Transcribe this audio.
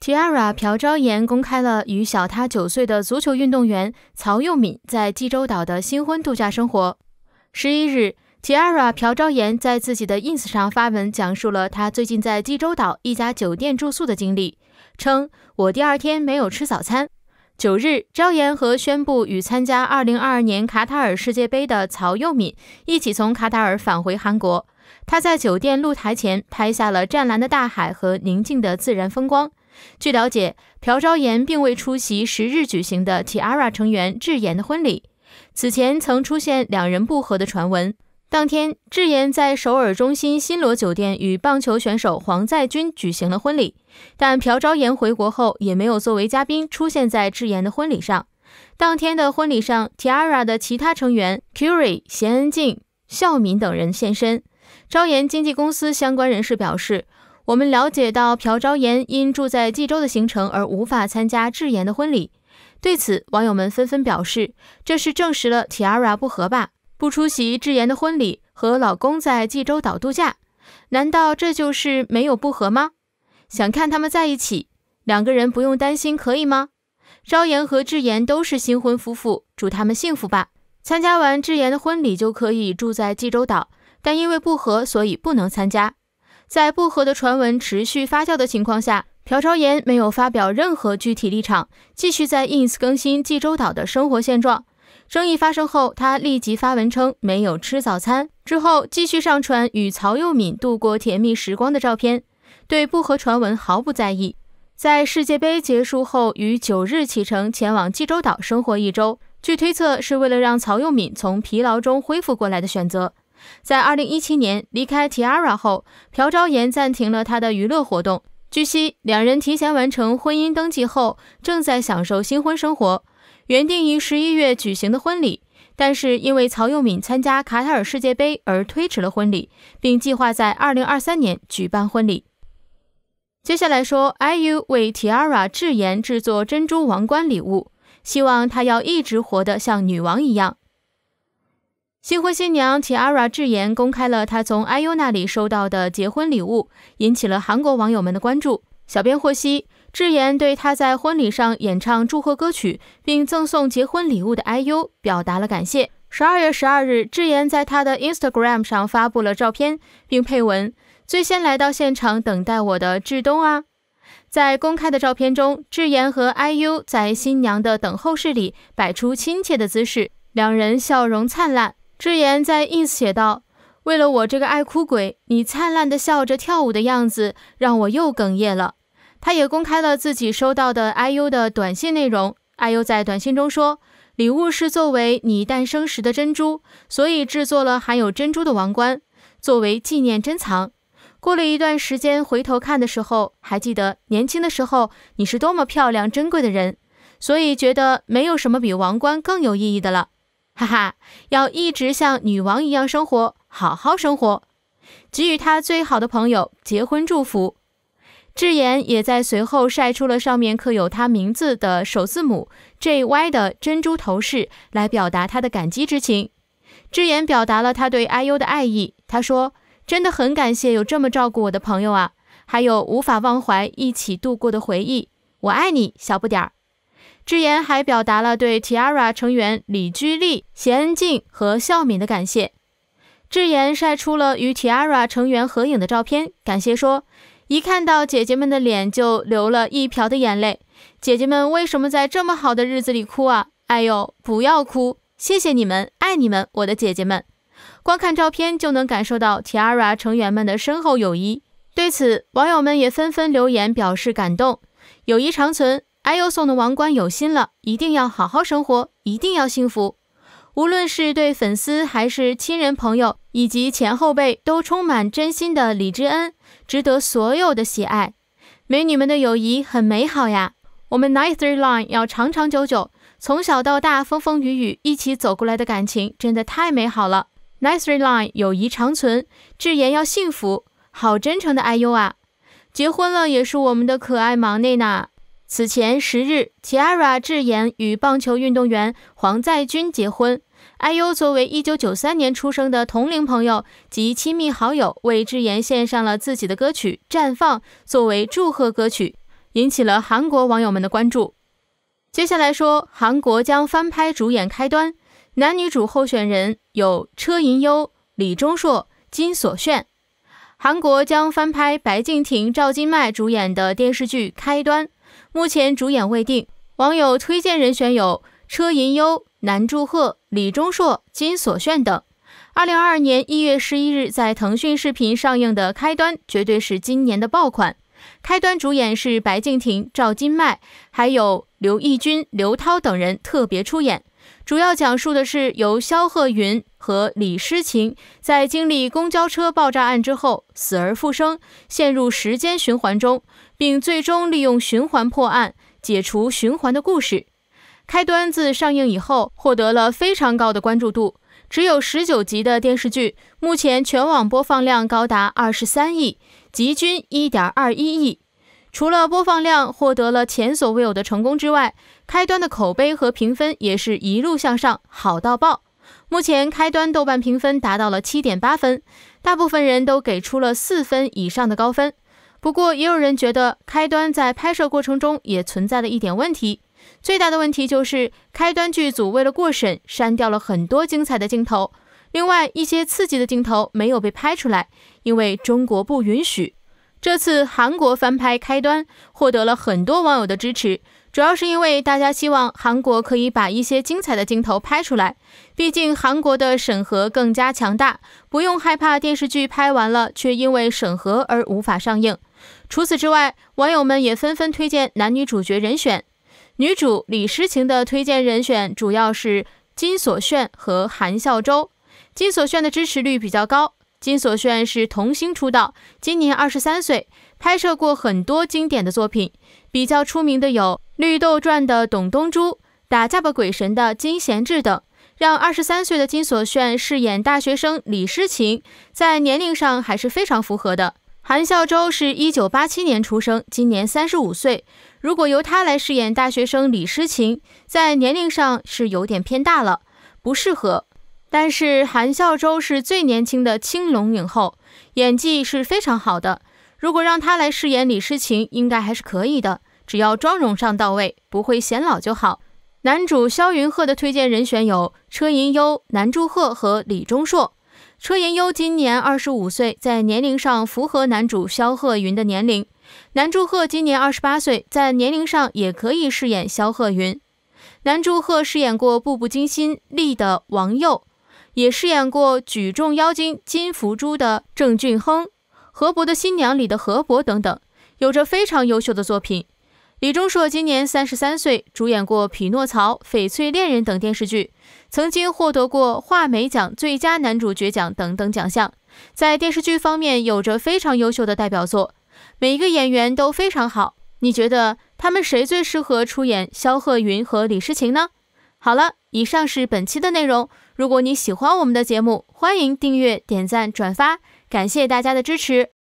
Tiara 朴昭妍公开了与小他九岁的足球运动员曹佑敏在济州岛的新婚度假生活。十一日，Tiara 朴昭妍在自己的 ins 上发文，讲述了她最近在济州岛一家酒店住宿的经历，称我第二天没有吃早餐。九日，昭妍和宣布与参加二零二二年卡塔尔世界杯的曹佑敏一起从卡塔尔返回韩国。他在酒店露台前拍下了湛蓝的大海和宁静的自然风光。据了解，朴昭妍并未出席十日举行的 Tara 成员智妍的婚礼。此前曾出现两人不和的传闻。当天，智妍在首尔中心新罗酒店与棒球选手黄在军举行了婚礼，但朴昭妍回国后也没有作为嘉宾出现在智妍的婚礼上。当天的婚礼上，Tara 的其他成员 Kuri、贤恩静、孝敏等人现身。昭妍经纪公司相关人士表示。我们了解到朴昭妍因住在济州的行程而无法参加智妍的婚礼，对此网友们纷纷表示：“这是证实了 Tara 不和吧？不出席智妍的婚礼，和老公在济州岛度假，难道这就是没有不和吗？”想看他们在一起，两个人不用担心可以吗？昭妍和智妍都是新婚夫妇，祝他们幸福吧。参加完智妍的婚礼就可以住在济州岛，但因为不和，所以不能参加。在不和的传闻持续发酵的情况下，朴昭妍没有发表任何具体立场，继续在 INS 更新济州岛的生活现状。争议发生后，他立即发文称没有吃早餐，之后继续上传与曹佑敏度过甜蜜时光的照片，对不和传闻毫不在意。在世界杯结束后，于九日启程前往济州岛生活一周，据推测是为了让曹佑敏从疲劳中恢复过来的选择。在二零一七年离开 Tara i 后，朴昭妍暂停了他的娱乐活动。据悉，两人提前完成婚姻登记后，正在享受新婚生活。原定于十一月举行的婚礼，但是因为曹佑敏参加卡塔尔世界杯而推迟了婚礼，并计划在二零二三年举办婚礼。接下来说，IU 为 Tara i 智妍制作珍珠王冠礼物，希望她要一直活得像女王一样。新婚新娘 Tara 智妍公开了她从 IU 那里收到的结婚礼物，引起了韩国网友们的关注。小编获悉，智妍对她在婚礼上演唱祝贺歌曲并赠送结婚礼物的 IU 表达了感谢。十二月十二日，智妍在她的 Instagram 上发布了照片，并配文：“最先来到现场等待我的智东啊！”在公开的照片中，智妍和 IU 在新娘的等候室里摆出亲切的姿势，两人笑容灿烂。智妍在 ins 写道：“为了我这个爱哭鬼，你灿烂的笑着跳舞的样子让我又哽咽了。”她也公开了自己收到的 IU 的短信内容。IU 在短信中说：“礼物是作为你诞生时的珍珠，所以制作了含有珍珠的王冠，作为纪念珍藏。过了一段时间回头看的时候，还记得年轻的时候你是多么漂亮珍贵的人，所以觉得没有什么比王冠更有意义的了。”哈哈，要一直像女王一样生活，好好生活，给予他最好的朋友结婚祝福。智妍也在随后晒出了上面刻有他名字的首字母 JY 的珍珠头饰，来表达他的感激之情。智妍表达了他对 IU 的爱意，他说：“真的很感谢有这么照顾我的朋友啊，还有无法忘怀一起度过的回忆。我爱你，小不点儿。”智妍还表达了对 TARA i 成员李居丽、恩静和孝敏的感谢。智妍晒出了与 TARA i 成员合影的照片，感谢说：“一看到姐姐们的脸就流了一瓢的眼泪，姐姐们为什么在这么好的日子里哭啊？哎呦，不要哭，谢谢你们，爱你们，我的姐姐们。”光看照片就能感受到 TARA i 成员们的深厚友谊。对此，网友们也纷纷留言表示感动，友谊长存。IU 送的王冠有心了，一定要好好生活，一定要幸福。无论是对粉丝，还是亲人、朋友，以及前后辈，都充满真心的李知恩，值得所有的喜爱。美女们的友谊很美好呀，我们 NCTline i r 要长长久久。从小到大，风风雨雨一起走过来的感情真的太美好了。NCTline i r 友谊长存，智妍要幸福。好真诚的 IU 啊！结婚了也是我们的可爱忙内呢。此前十日琪亚 a r 智妍与棒球运动员黄在军结婚。IU 作为一九九三年出生的同龄朋友及亲密好友，为智妍献上了自己的歌曲《绽放》作为祝贺歌曲，引起了韩国网友们的关注。接下来说，韩国将翻拍主演《开端》，男女主候选人有车银优、李钟硕、金所炫。韩国将翻拍白敬亭、赵今麦主演的电视剧《开端》，目前主演未定，网友推荐人选有车银优、南柱赫、李钟硕、金所炫等。二零二二年一月十一日在腾讯视频上映的《开端》绝对是今年的爆款，《开端》主演是白敬亭、赵今麦，还有刘奕君、刘涛等人特别出演。主要讲述的是由肖鹤云和李诗情在经历公交车爆炸案之后死而复生，陷入时间循环中，并最终利用循环破案、解除循环的故事。开端自上映以后获得了非常高的关注度，只有十九集的电视剧，目前全网播放量高达二十三亿，集均一点二一亿。除了播放量获得了前所未有的成功之外，开端的口碑和评分也是一路向上，好到爆。目前，开端豆瓣评分达到了七点八分，大部分人都给出了四分以上的高分。不过，也有人觉得开端在拍摄过程中也存在了一点问题，最大的问题就是开端剧组为了过审删掉了很多精彩的镜头，另外一些刺激的镜头没有被拍出来，因为中国不允许。这次韩国翻拍开端，获得了很多网友的支持。主要是因为大家希望韩国可以把一些精彩的镜头拍出来，毕竟韩国的审核更加强大，不用害怕电视剧拍完了却因为审核而无法上映。除此之外，网友们也纷纷推荐男女主角人选，女主李诗情的推荐人选主要是金所炫和韩孝周，金所炫的支持率比较高。金所炫是童星出道，今年二十三岁。拍摄过很多经典的作品，比较出名的有《绿豆传》的董东珠、《打架吧鬼神》的金贤智等。让二十三岁的金所炫饰演大学生李诗情，在年龄上还是非常符合的。韩孝周是一九八七年出生，今年三十五岁。如果由他来饰演大学生李诗情，在年龄上是有点偏大了，不适合。但是韩孝周是最年轻的青龙影后，演技是非常好的。如果让他来饰演李诗情，应该还是可以的，只要妆容上到位，不会显老就好。男主萧云鹤的推荐人选有车银优、南柱赫和李钟硕。车银优今年二十五岁，在年龄上符合男主萧鹤云的年龄。南柱赫今年二十八岁，在年龄上也可以饰演萧鹤云。南柱赫饰演过《步步惊心》里的王佑，也饰演过《举重妖精金福珠》的郑俊亨。何伯的新娘里的何伯等等，有着非常优秀的作品。李钟硕今年三十三岁，主演过《匹诺曹》《翡翠恋人》等电视剧，曾经获得过画眉奖最佳男主角奖等等奖项，在电视剧方面有着非常优秀的代表作。每一个演员都非常好，你觉得他们谁最适合出演萧鹤云和李诗情呢？好了，以上是本期的内容。如果你喜欢我们的节目，欢迎订阅、点赞、转发。感谢大家的支持。